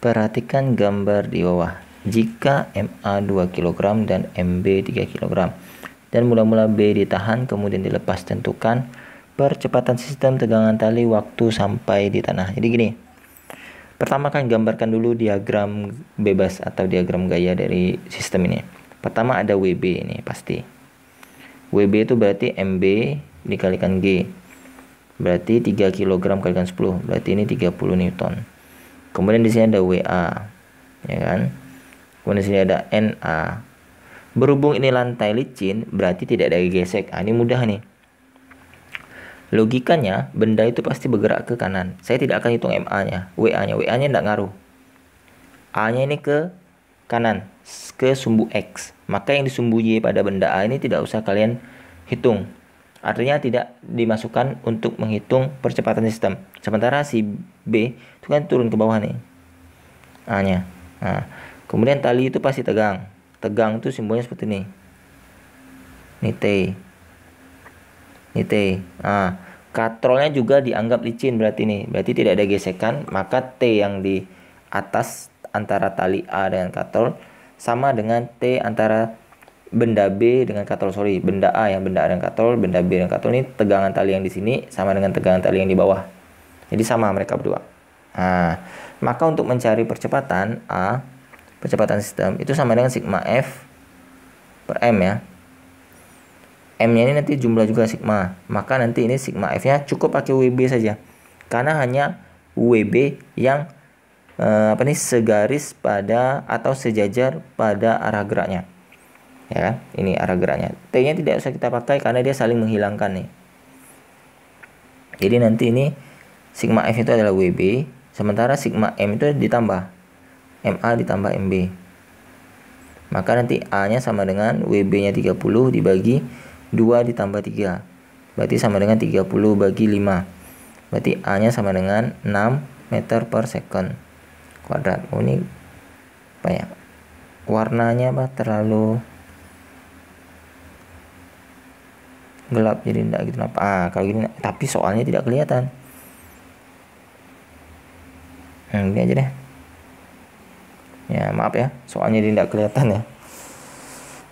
Perhatikan gambar di bawah. Jika MA 2 kg dan MB 3 kg dan mula-mula B ditahan kemudian dilepas tentukan percepatan sistem tegangan tali waktu sampai di tanah. Jadi gini. Pertama kan gambarkan dulu diagram bebas atau diagram gaya dari sistem ini. Pertama ada WB ini pasti. WB itu berarti MB dikalikan G. Berarti 3 kg kalikan 10. Berarti ini 30 Newton. Kemudian di sini ada WA, ya kan? Kemudian di sini ada NA. Berhubung ini lantai licin, berarti tidak ada gesek. Ah, ini mudah nih. Logikanya, benda itu pasti bergerak ke kanan. Saya tidak akan hitung MA-nya, WA-nya. WA-nya tidak ngaruh. A-nya ini ke kanan, ke sumbu X. Maka yang di sumbu Y pada benda A ini tidak usah kalian hitung. Artinya tidak dimasukkan untuk menghitung percepatan sistem. Sementara si B itu kan turun ke bawah nih. A-nya. Nah, kemudian tali itu pasti tegang. Tegang itu simbolnya seperti ini. Ini T. Ini T. Nah, katrolnya juga dianggap licin berarti ini. Berarti tidak ada gesekan, maka T yang di atas antara tali A dengan katrol sama dengan T antara benda B dengan katrol sorry benda A yang benda A dengan katrol benda B dengan katrol ini tegangan tali yang di sini sama dengan tegangan tali yang di bawah jadi sama mereka berdua nah maka untuk mencari percepatan A percepatan sistem itu sama dengan sigma F per M ya M nya ini nanti jumlah juga sigma maka nanti ini sigma F nya cukup pakai WB saja karena hanya WB yang eh, apa nih segaris pada atau sejajar pada arah geraknya ya kan? Ini arah geraknya. T-nya tidak usah kita pakai karena dia saling menghilangkan nih. Jadi nanti ini sigma F itu adalah WB, sementara sigma M itu ditambah MA ditambah MB. Maka nanti A-nya sama dengan WB-nya 30 dibagi 2 ditambah 3. Berarti sama dengan 30 bagi 5. Berarti A-nya sama dengan 6 meter per second kuadrat. Oh, ini banyak warnanya apa terlalu gelap jadi tidak gitu apa ah kalau gini tapi soalnya tidak kelihatan nah, ini aja deh ya maaf ya soalnya tidak kelihatan ya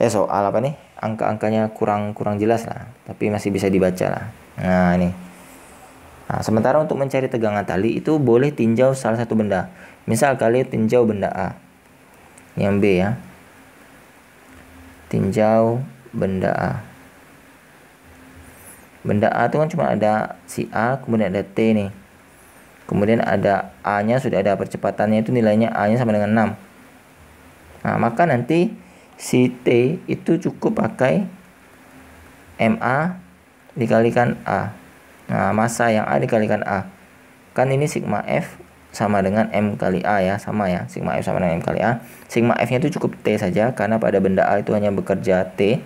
ya soal apa nih angka-angkanya kurang kurang jelas lah tapi masih bisa dibaca lah nah ini nah, sementara untuk mencari tegangan tali itu boleh tinjau salah satu benda misal kalian tinjau benda A yang B ya tinjau benda A benda A itu kan cuma ada si A kemudian ada T nih kemudian ada A nya sudah ada percepatannya itu nilainya A nya sama dengan 6 nah maka nanti si T itu cukup pakai MA dikalikan A nah masa yang A dikalikan A kan ini sigma F sama dengan M kali A ya sama ya sigma F sama dengan M kali A sigma F nya itu cukup T saja karena pada benda A itu hanya bekerja T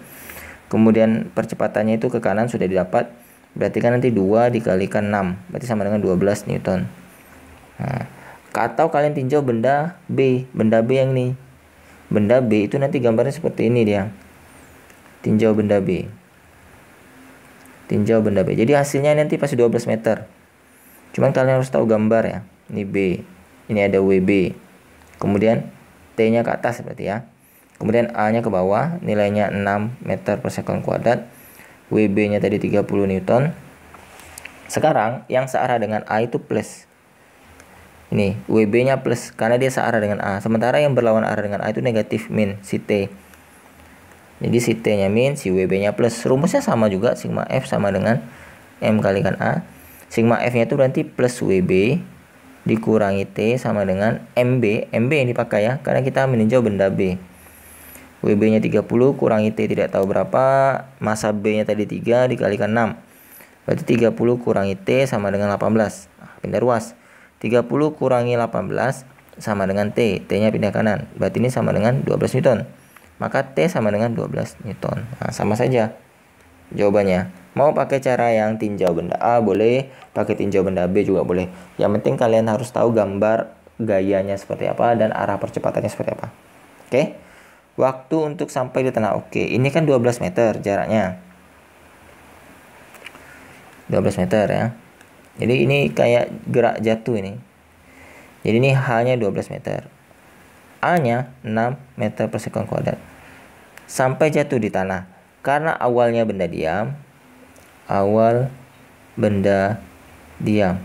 kemudian percepatannya itu ke kanan sudah didapat berarti kan nanti 2 dikalikan 6 berarti sama dengan 12 Newton nah, atau kalian tinjau benda B benda B yang ini benda B itu nanti gambarnya seperti ini dia tinjau benda B tinjau benda B jadi hasilnya nanti pasti 12 meter cuman kalian harus tahu gambar ya ini B ini ada WB kemudian T nya ke atas berarti ya Kemudian A-nya ke bawah, nilainya 6 meter per second kuadrat. WB-nya tadi 30 Newton. Sekarang yang searah dengan A itu plus. Ini WB-nya plus karena dia searah dengan A. Sementara yang berlawan arah dengan A itu negatif min si T. Jadi si T-nya min, si WB-nya plus. Rumusnya sama juga, sigma F sama dengan M kali kalikan A. Sigma F-nya itu berarti plus WB dikurangi T sama dengan MB. MB yang dipakai ya, karena kita meninjau benda B. WB nya 30 kurangi T tidak tahu berapa masa B nya tadi 3 dikalikan 6 berarti 30 kurangi T sama dengan 18 nah, pindah ruas 30 kurangi 18 sama dengan T T nya pindah kanan berarti ini sama dengan 12 Newton maka T sama dengan 12 Newton nah, sama saja jawabannya mau pakai cara yang tinjau benda A boleh pakai tinjau benda B juga boleh yang penting kalian harus tahu gambar gayanya seperti apa dan arah percepatannya seperti apa oke okay? waktu untuk sampai di tanah oke ini kan 12 meter jaraknya 12 meter ya jadi ini kayak gerak jatuh ini jadi ini hanya 12 meter A nya 6 meter per second kuadrat sampai jatuh di tanah karena awalnya benda diam awal benda diam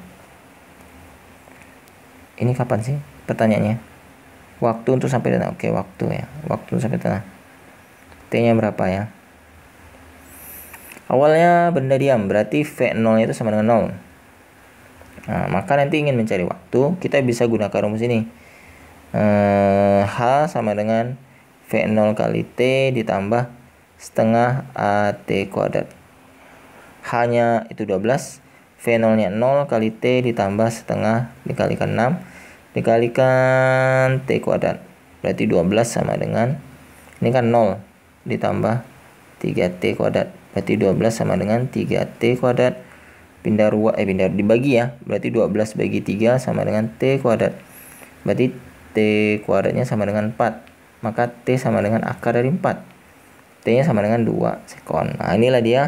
ini kapan sih pertanyaannya waktu untuk sampai tanah oke waktu ya waktu sampai tanah t nya berapa ya awalnya benda diam berarti v 0 itu sama dengan 0 Nah, maka nanti ingin mencari waktu, kita bisa gunakan rumus ini. Eh, H sama dengan V0 kali T ditambah setengah AT kuadrat. H-nya itu 12, V0-nya 0 kali T ditambah setengah dikalikan 6, dikalikan T kuadrat berarti 12 sama dengan ini kan 0 ditambah 3T kuadrat berarti 12 sama dengan 3T kuadrat pindah ruang eh pindah dibagi ya berarti 12 bagi 3 sama dengan T kuadrat berarti T kuadratnya sama dengan 4 maka T sama dengan akar dari 4 T nya sama dengan 2 sekon nah inilah dia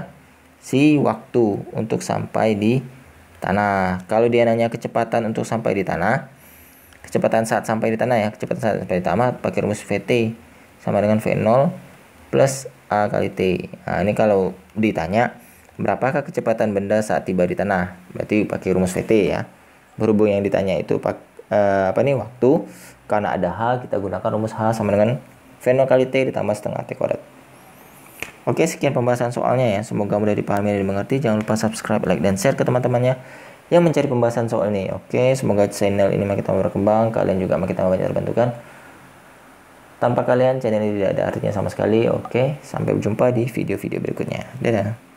si waktu untuk sampai di tanah kalau dia nanya kecepatan untuk sampai di tanah kecepatan saat sampai di tanah ya kecepatan saat sampai di tanah pakai rumus VT sama dengan V0 plus A kali T nah ini kalau ditanya berapakah kecepatan benda saat tiba di tanah berarti pakai rumus VT ya berhubung yang ditanya itu pak, eh, apa nih waktu karena ada H kita gunakan rumus H sama dengan V0 kali T ditambah setengah T kuadrat Oke, sekian pembahasan soalnya ya. Semoga mudah dipahami dan dimengerti. Jangan lupa subscribe, like, dan share ke teman-temannya yang mencari pembahasan soal ini. Oke, semoga channel ini makin tambah berkembang, kalian juga makin tambah banyak bantukan. Tanpa kalian channel ini tidak ada artinya sama sekali. Oke, sampai jumpa di video-video berikutnya. Dadah.